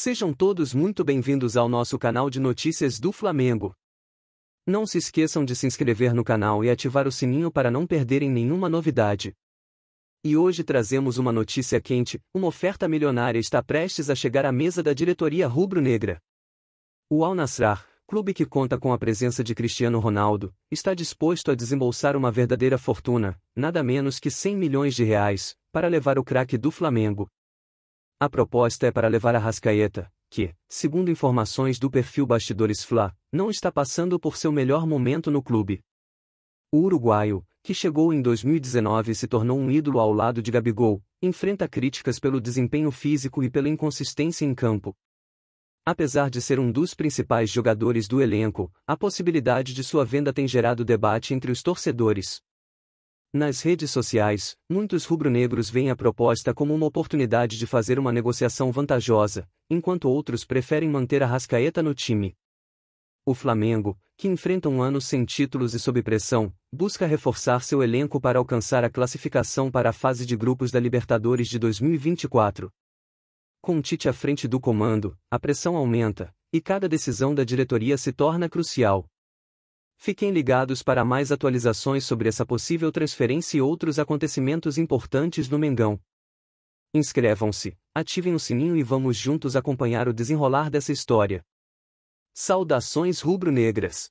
Sejam todos muito bem-vindos ao nosso canal de notícias do Flamengo. Não se esqueçam de se inscrever no canal e ativar o sininho para não perderem nenhuma novidade. E hoje trazemos uma notícia quente: uma oferta milionária está prestes a chegar à mesa da diretoria rubro-negra. O Al Nassr, clube que conta com a presença de Cristiano Ronaldo, está disposto a desembolsar uma verdadeira fortuna, nada menos que 100 milhões de reais, para levar o craque do Flamengo, a proposta é para levar a Rascaeta, que, segundo informações do perfil Bastidores Fla, não está passando por seu melhor momento no clube. O uruguaio, que chegou em 2019 e se tornou um ídolo ao lado de Gabigol, enfrenta críticas pelo desempenho físico e pela inconsistência em campo. Apesar de ser um dos principais jogadores do elenco, a possibilidade de sua venda tem gerado debate entre os torcedores. Nas redes sociais, muitos rubro-negros veem a proposta como uma oportunidade de fazer uma negociação vantajosa, enquanto outros preferem manter a Rascaeta no time. O Flamengo, que enfrenta um ano sem títulos e sob pressão, busca reforçar seu elenco para alcançar a classificação para a fase de grupos da Libertadores de 2024. Com Tite à frente do comando, a pressão aumenta, e cada decisão da diretoria se torna crucial. Fiquem ligados para mais atualizações sobre essa possível transferência e outros acontecimentos importantes no Mengão. Inscrevam-se, ativem o sininho e vamos juntos acompanhar o desenrolar dessa história. Saudações rubro-negras!